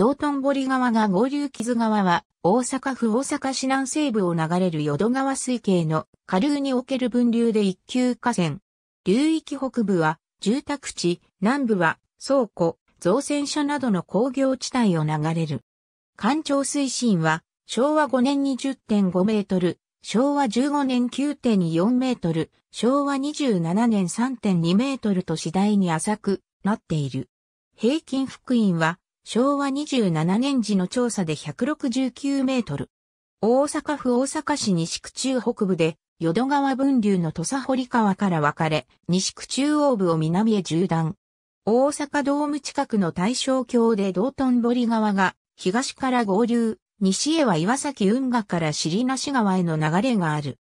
道頓堀川が合流木津川は、大阪府大阪市南西部を流れる淀川水系の下流における分流で一級河川。流域北部は住宅地、南部は倉庫、造船所などの工業地帯を流れる。干潮水深は昭和5年2 0 5メートル、昭和15年9.4メートル、昭和27年3.2メートルと次第に浅くなっている。平均幅員は昭和27年時の調査で169メートル。大阪府大阪市西区中北部で、淀川分流の土佐堀川から分かれ、西区中央部を南へ縦断。大阪ドーム近くの大正橋で道頓堀川が、東から合流、西へは岩崎運河から尻無川への流れがある。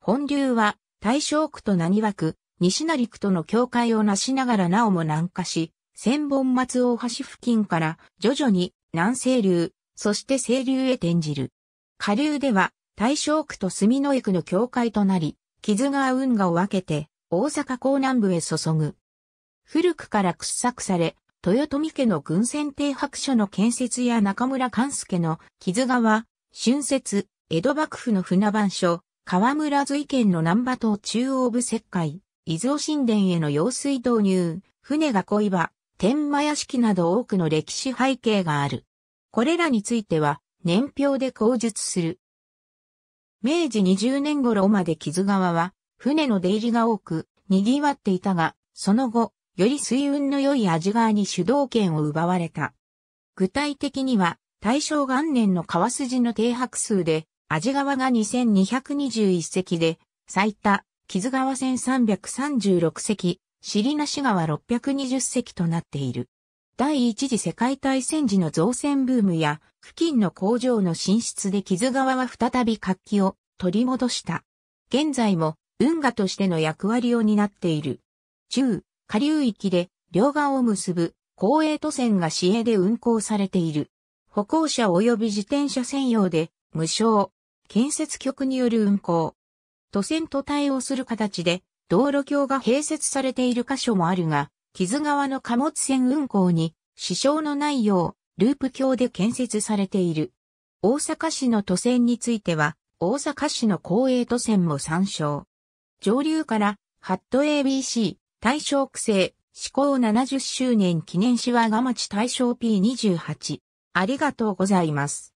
本流は、大正区と何枠、西成区との境界をなしながらなおも南下し、千本松大橋付近から徐々に南西流、そして西流へ転じる。下流では大正区と住之江区の境界となり、木津川運河を分けて大阪港南部へ注ぐ。古くから掘削され、豊臣家の軍船停泊所の建設や中村勘助の木津川、春節、江戸幕府の船番所、河村瑞県の南波島中央部石灰、伊豆神殿への用水導入、船が恋場、天満屋敷など多くの歴史背景がある。これらについては年表で口述する。明治20年頃まで木津川は船の出入りが多く賑わっていたが、その後、より水運の良い味川に主導権を奪われた。具体的には、大正元年の川筋の停泊数で、味川が2221隻で、最多、木津川1336隻、尻なし川620隻となっている。第一次世界大戦時の造船ブームや、付近の工場の進出で木津川は再び活気を取り戻した。現在も運河としての役割を担っている。中、下流域で両岸を結ぶ公営都線が市営で運行されている。歩行者及び自転車専用で無償、建設局による運行。都線と対応する形で道路橋が併設されている箇所もあるが、木津川の貨物船運行に支障のないよう、ループ橋で建設されている。大阪市の都線については、大阪市の公営都線も参照。上流から、ハット ABC、大正区制、施行70周年記念市和賀町大正 P28。ありがとうございます。